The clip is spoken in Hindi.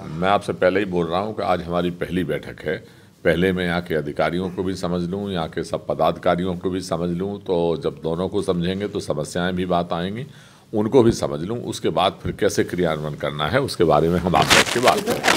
मैं आपसे पहले ही बोल रहा हूँ कि आज हमारी पहली बैठक है पहले मैं यहाँ के अधिकारियों को भी समझ लूँ यहाँ के सब पदाधिकारियों को भी समझ लूँ तो जब दोनों को समझेंगे तो समस्याएं भी बात आएंगी उनको भी समझ लूँ उसके बाद फिर कैसे क्रियान्वयन करना है उसके बारे में हम के बात करें